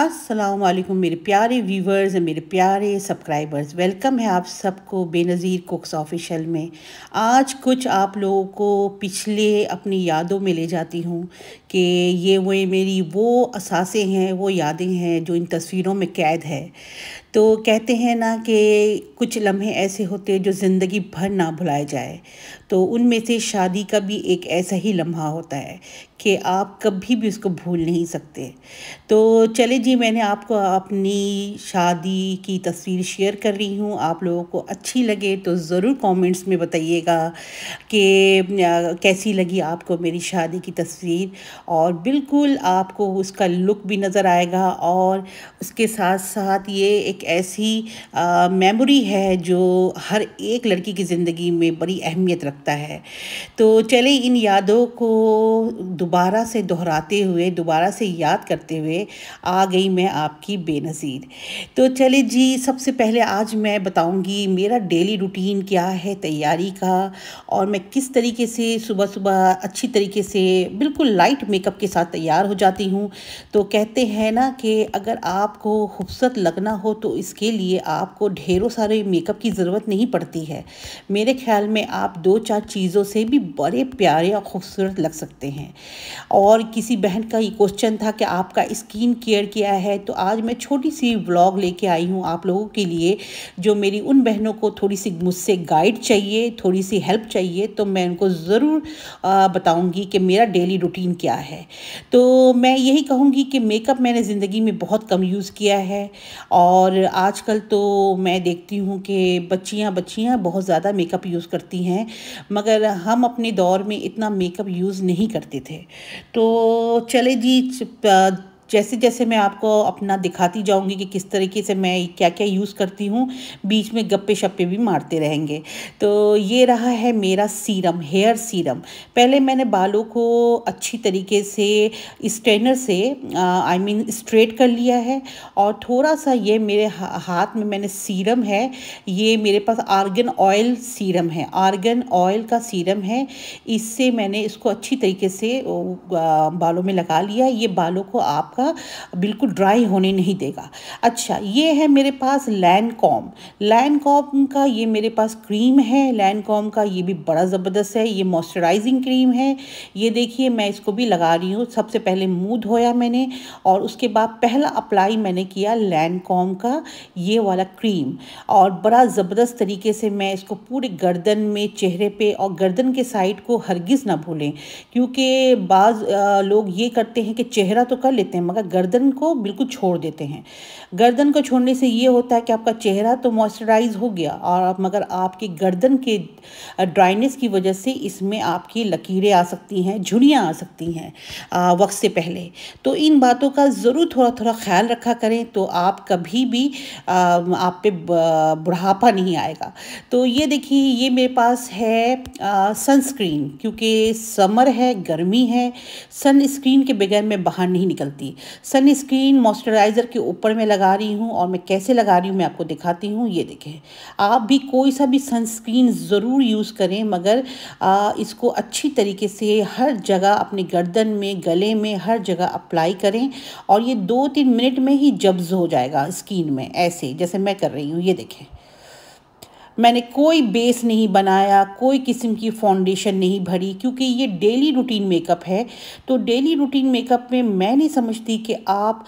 असलम मेरे प्यारे व्यूवर्स मेरे प्यारे सब्सक्राइबर्स वेलकम है आप सबको बेनज़ीर कुक्स ऑफिशियल में आज कुछ आप लोगों को पिछले अपनी यादों में ले जाती हूँ कि ये वो मेरी वो असासे हैं वो यादें हैं जो इन तस्वीरों में कैद है तो कहते हैं ना कि कुछ लम्हे ऐसे होते हैं जो ज़िंदगी भर ना भुलाए जाए तो उनमें से शादी का भी एक ऐसा ही लम्हा होता है कि आप कभी भी उसको भूल नहीं सकते तो चले जी मैंने आपको अपनी शादी की तस्वीर शेयर कर रही हूँ आप लोगों को अच्छी लगे तो ज़रूर कमेंट्स में बताइएगा कि कैसी लगी आपको मेरी शादी की तस्वीर और बिल्कुल आपको उसका लुक भी नज़र आएगा और उसके साथ साथ ये एक ऐसी मेमोरी है जो हर एक लड़की की ज़िंदगी में बड़ी अहमियत रखता है तो चले इन यादों को दोबारा से दोहराते हुए दोबारा से याद करते हुए आ गई मैं आपकी बेनज़ीर तो चले जी सबसे पहले आज मैं बताऊंगी मेरा डेली रूटीन क्या है तैयारी का और मैं किस तरीके से सुबह सुबह अच्छी तरीके से बिल्कुल लाइट मेकअप के साथ तैयार हो जाती हूँ तो कहते हैं ना कि अगर आपको खूबसूरत लगना हो तो इसके लिए आपको ढेरों सारे मेकअप की ज़रूरत नहीं पड़ती है मेरे ख्याल में आप दो चार चीज़ों से भी बड़े प्यारे और ख़ूबसूरत लग सकते हैं और किसी बहन का ये क्वेश्चन था कि आपका स्किन केयर क्या है तो आज मैं छोटी सी ब्लॉग लेके आई हूँ आप लोगों के लिए जो मेरी उन बहनों को थोड़ी सी मुझसे गाइड चाहिए थोड़ी सी हेल्प चाहिए तो मैं उनको ज़रूर बताऊँगी कि मेरा डेली रूटीन क्या है तो मैं यही कहूँगी कि मेकअप मैंने ज़िंदगी में बहुत कम यूज़ किया है और आजकल तो मैं देखती हूँ कि बच्चियाँ बच्चियाँ बहुत ज़्यादा मेकअप यूज़ करती हैं मगर हम अपने दौर में इतना मेकअप यूज़ नहीं करते थे तो चले जी जैसे जैसे मैं आपको अपना दिखाती जाऊँगी कि किस तरीके से मैं क्या क्या यूज़ करती हूँ बीच में गप्पे शप्पे भी मारते रहेंगे तो ये रहा है मेरा सीरम हेयर सीरम पहले मैंने बालों को अच्छी तरीके से स्ट्रेनर से आई मीन स्ट्रेट कर लिया है और थोड़ा सा ये मेरे हाथ में मैंने सीरम है ये मेरे पास आर्गन ऑयल सीरम है आर्गन ऑयल का सीरम है इससे मैंने इसको अच्छी तरीके से बालों में लगा लिया ये बालों को आपका आपका बिल्कुल ड्राई होने नहीं देगा अच्छा ये है मेरे पास लैंडकॉम कॉम का ये मेरे पास क्रीम है कॉम का ये भी बड़ा ज़बरदस्त है ये मॉइस्चराइजिंग क्रीम है ये देखिए मैं इसको भी लगा रही हूँ सबसे पहले मुँह धोया मैंने और उसके बाद पहला अप्लाई मैंने किया कॉम का ये वाला क्रीम और बड़ा ज़बरदस्त तरीके से मैं इसको पूरे गर्दन में चेहरे पे और गर्दन के साइड को हरगिज़ ना भूलें क्योंकि बाज़ लोग ये करते हैं कि चेहरा तो कर लेते हैं मगर गर्दन को बिल्कुल छोड़ देते हैं गर्दन को छोड़ने से ये होता है कि आपका चेहरा तो मॉइस्चराइज हो गया और आप मगर आपकी गर्दन के ड्राइनेस की वजह से इसमें आपकी लकीरें आ सकती हैं झुड़ियाँ आ सकती हैं वक्त से पहले तो इन बातों का ज़रूर थोड़ा थोड़ा ख्याल रखा करें तो आप कभी भी आ, आप पे बुढ़ापा नहीं आएगा तो ये देखिए ये मेरे पास है सनस्क्रीन क्योंकि समर है गर्मी है सनस्क्रीन के बगैर मैं बाहर नहीं निकलती सनस्क्रीन मॉइस्चराइज़र के ऊपर मैं लगा रही हूँ और मैं कैसे लगा रही हूँ मैं आपको दिखाती हूँ ये देखें आप भी कोई सा भी सनस्क्रीन ज़रूर यूज़ करें मगर आ, इसको अच्छी तरीके से हर जगह अपने गर्दन में गले में हर जगह अप्लाई करें और ये दो तीन मिनट में ही जब्ज हो जाएगा स्किन में ऐसे जैसे मैं कर रही हूँ ये देखें मैंने कोई बेस नहीं बनाया कोई किस्म की फाउंडेशन नहीं भरी क्योंकि ये डेली रूटीन मेकअप है तो डेली रूटीन मेकअप में मैं नहीं समझती कि आप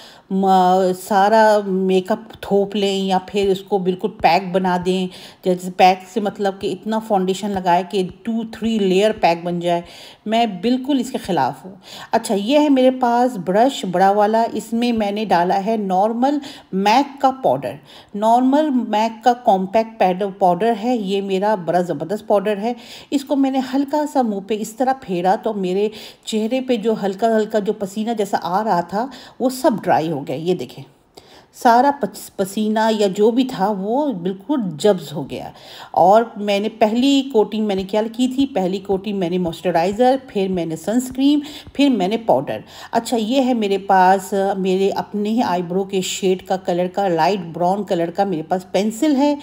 सारा मेकअप थोप लें या फिर उसको बिल्कुल पैक बना दें जैसे पैक से मतलब कि इतना फाउंडेशन लगाए कि टू थ्री लेयर पैक बन जाए मैं बिल्कुल इसके ख़िलाफ़ हूँ अच्छा ये है मेरे पास ब्रश बड़ा वाला इसमें मैंने डाला है नॉर्मल मैक का पाउडर नॉर्मल मैक का कॉम्पैक्ट पाउडर पाउडर है ये मेरा बड़ा ज़बरदस्त पाउडर है इसको मैंने हल्का सा मुंह पे इस तरह फेरा तो मेरे चेहरे पे जो हल्का हल्का जो पसीना जैसा आ रहा था वो सब ड्राई हो गया ये देखें सारा पसीना या जो भी था वो बिल्कुल जब्ज हो गया और मैंने पहली कोटिंग मैंने क्या की थी पहली कोटिंग मैंने मॉइस्चराइज़र फिर मैंने सनस्क्रीन फिर मैंने पाउडर अच्छा ये है मेरे पास मेरे अपने ही आईब्रो के शेड का कलर का लाइट ब्राउन कलर का मेरे पास पेंसिल है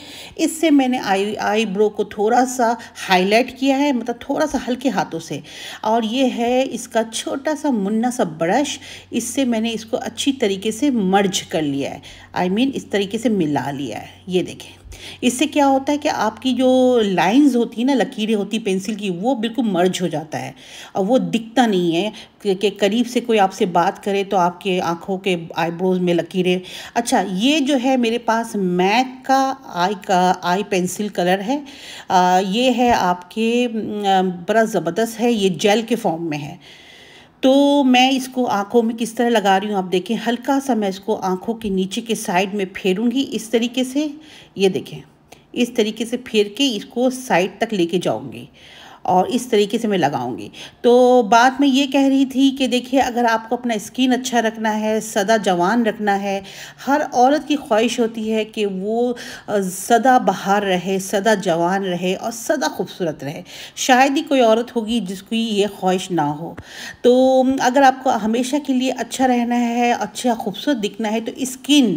इससे मैंने आई आईब्रो को थोड़ा सा हाईलाइट किया है मतलब थोड़ा सा हल्के हाथों से और ये है इसका छोटा सा मुन्ना सा ब्रश इससे मैंने इसको अच्छी तरीके से मर्ज कर लिया है आई I मीन mean, इस तरीके से मिला लिया है ये देखें इससे क्या होता है कि आपकी जो लाइंस होती हैं ना लकीरें होती पेंसिल की वो बिल्कुल मर्ज हो जाता है और वो दिखता नहीं है कि करीब से कोई आपसे बात करे तो आपके आँखों के आईब्रोज में लकीरें अच्छा ये जो है मेरे पास मैक का आई का आई पेंसिल कलर है आ, ये है आपके बड़ा ज़बरदस्त है ये जेल के फॉर्म में है तो मैं इसको आँखों में किस तरह लगा रही हूँ आप देखें हल्का सा मैं इसको आँखों के नीचे के साइड में फेरूँगी इस तरीके से ये देखें इस तरीके से फेर के इसको साइड तक लेके जाऊँगी और इस तरीके से मैं लगाऊंगी तो बात मैं ये कह रही थी कि देखिए अगर आपको अपना स्किन अच्छा रखना है सदा जवान रखना है हर औरत की ख्वाहिश होती है कि वो सदा बहार रहे सदा जवान रहे और सदा खूबसूरत रहे शायद ही कोई औरत होगी जिसकी ये ख्वाहिश ना हो तो अगर आपको हमेशा के लिए अच्छा रहना है अच्छा खूबसूरत दिखना है तो स्किन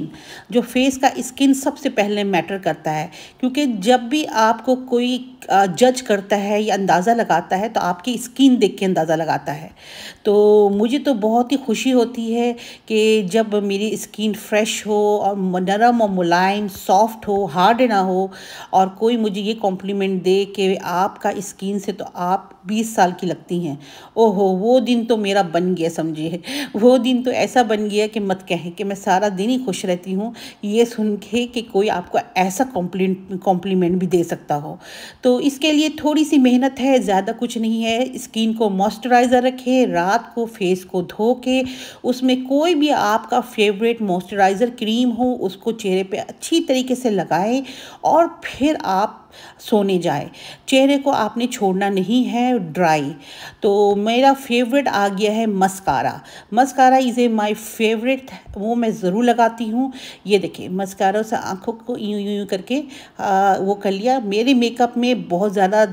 जो फेस का स्किन सबसे पहले मैटर करता है क्योंकि जब भी आपको कोई जज करता है या अंदाज़ा लगाता है तो आपकी स्किन देख के अंदाज़ा लगाता है तो मुझे तो बहुत ही खुशी होती है कि जब मेरी स्किन फ्रेश हो और नरम और मुलायम सॉफ्ट हो हार्ड ना हो और कोई मुझे ये कॉम्प्लीमेंट दे कि आपका स्किन से तो आप 20 साल की लगती हैं ओहो वो दिन तो मेरा बन गया समझिए वो दिन तो ऐसा बन गया कि मत कहें कि मैं सारा दिन ही खुश रहती हूँ ये सुन के कि कोई आपको ऐसा कॉम्प्लीमेंट कॉम्प्लीमेंट भी दे सकता हो तो इसके लिए थोड़ी सी मेहनत है ज़्यादा कुछ नहीं है स्किन को मॉइस्चराइज़र रखें रात को फेस को धो के उसमें कोई भी आपका फेवरेट मॉइस्चराइज़र क्रीम हो उसको चेहरे पे अच्छी तरीके से लगाएं और फिर आप सोने जाए चेहरे को आपने छोड़ना नहीं है ड्राई तो मेरा फेवरेट आ गया है mascara mascara is a my favourite वो मैं ज़रूर लगाती हूँ ये देखिए मस्कारा से आँखों को यूँ यूँ यूँ करके आ, वो कर लिया मेरे मेकअप में बहुत ज़्यादा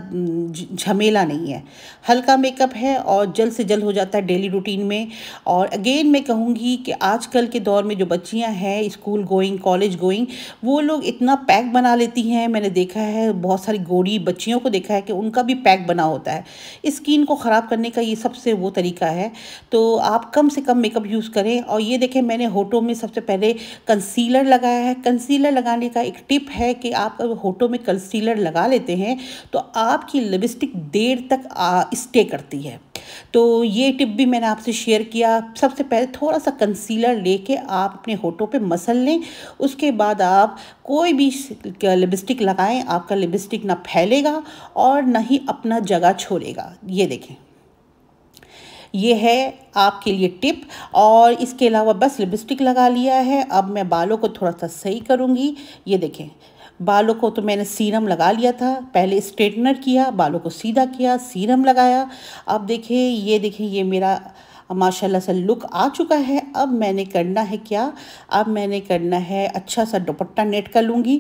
झमेला नहीं है हल्का मेकअप है और जल्द से जल्द हो जाता है डेली रूटीन में और अगेन मैं कहूँगी कि आजकल के दौर में जो बच्चियाँ हैं स्कूल गोइंग कॉलेज गोइंग वो लोग इतना पैक बना लेती हैं मैंने देखा है बहुत सारी गोरी बच्चियों को देखा है कि उनका भी पैक बना होता है स्किन को ख़राब करने का ये सबसे वो तरीका है तो आप कम से कम मेकअप यूज़ करें और ये देखें मैंने होठों में सबसे पहले कंसीलर लगाया है कंसीलर लगाने का एक टिप है कि आप होठों में कंसीलर लगा लेते हैं तो आपकी लिपस्टिक देर तक स्टे करती है तो ये टिप भी मैंने आपसे शेयर किया सबसे पहले थोड़ा सा कंसीलर लेके आप अपने होठों पे मसल लें उसके बाद आप कोई भी लिपस्टिक लगाएं आपका लिपस्टिक ना फैलेगा और ना ही अपना जगह छोड़ेगा ये देखें ये है आपके लिए टिप और इसके अलावा बस लिपस्टिक लगा लिया है अब मैं बालों को थोड़ा सा सही करूँगी ये देखें बालों को तो मैंने सीरम लगा लिया था पहले स्ट्रेटनर किया बालों को सीधा किया सीरम लगाया अब देखें ये देखें ये मेरा माशाल्लाह सा लुक आ चुका है अब मैंने करना है क्या अब मैंने करना है अच्छा सा दुपट्टा नेट कर लूँगी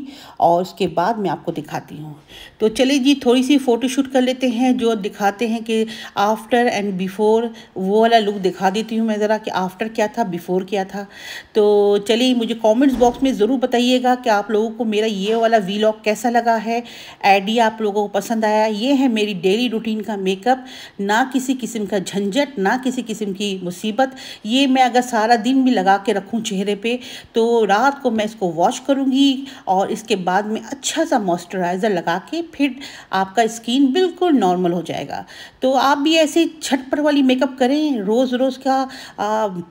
और उसके बाद मैं आपको दिखाती हूँ तो चलिए जी थोड़ी सी फ़ोटोशूट कर लेते हैं जो दिखाते हैं कि आफ्टर एंड बिफ़ोर वो वाला लुक दिखा देती हूँ मैं ज़रा कि आफ्टर क्या था बिफ़ोर क्या था तो चलिए मुझे कॉमेंट्स बॉक्स में ज़रूर बताइएगा कि आप लोगों को मेरा ये वाला वी कैसा लगा है आइडिया आप लोगों को पसंद आया ये है मेरी डेली रूटीन का मेकअप ना किसी किस्म का झंझट ना किसी किस्म की की मुसीबत ये मैं अगर सारा दिन भी लगा के रखूँ चेहरे पे तो रात को मैं इसको वॉश करूँगी और इसके बाद में अच्छा सा मॉइस्चराइज़र लगा के फिर आपका स्किन बिल्कुल नॉर्मल हो जाएगा तो आप भी ऐसे छटपट वाली मेकअप करें रोज़ रोज़ का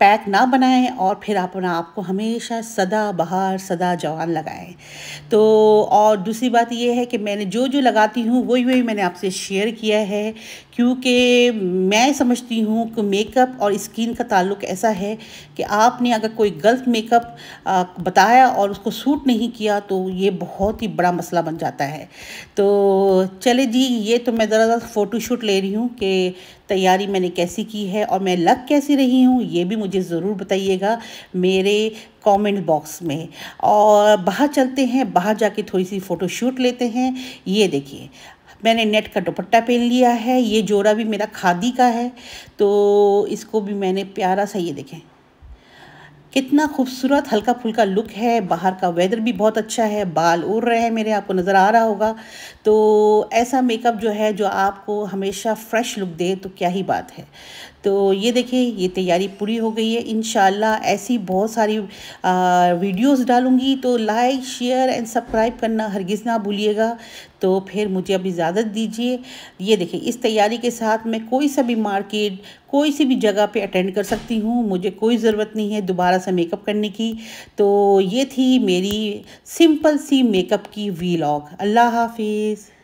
पैक ना बनाएं और फिर आप अपना आपको हमेशा सदा बहार सदा जवान लगाएं तो और दूसरी बात यह है कि मैंने जो जो लगाती हूँ वही वही मैंने आपसे शेयर किया है क्योंकि मैं समझती हूँ कि मेकअप और स्किन का ताल्लुक ऐसा है कि आपने अगर कोई गलत मेकअप बताया और उसको सूट नहीं किया तो ये बहुत ही बड़ा मसला बन जाता है तो चले जी ये तो मैं ज़रा फ़ोटोशूट ले रही हूँ कि तैयारी मैंने कैसी की है और मैं लग कैसी रही हूँ ये भी मुझे ज़रूर बताइएगा मेरे कमेंट बॉक्स में और बाहर चलते हैं बाहर जाके थोड़ी सी फ़ोटोशूट लेते हैं ये देखिए मैंने नेट का दुपट्टा पहन लिया है ये जोड़ा भी मेरा खादी का है तो इसको भी मैंने प्यारा सा ये देखें कितना खूबसूरत हल्का फुल्का लुक है बाहर का वेदर भी बहुत अच्छा है बाल उड़ रहे हैं मेरे आपको नज़र आ रहा होगा तो ऐसा मेकअप जो है जो आपको हमेशा फ्रेश लुक दे तो क्या ही बात है तो ये देखिए ये तैयारी पूरी हो गई है इन ऐसी बहुत सारी वीडियोस डालूँगी तो लाइक शेयर एंड सब्सक्राइब करना हरगिज़ ना भूलिएगा तो फिर मुझे अब इजाज़त दीजिए ये देखिए इस तैयारी के साथ मैं कोई सा भी मार्केट कोई सी भी जगह पे अटेंड कर सकती हूँ मुझे कोई ज़रूरत नहीं है दोबारा से मेकअप करने की तो ये थी मेरी सिंपल सी मेकअप की वी अल्लाह हाफिज़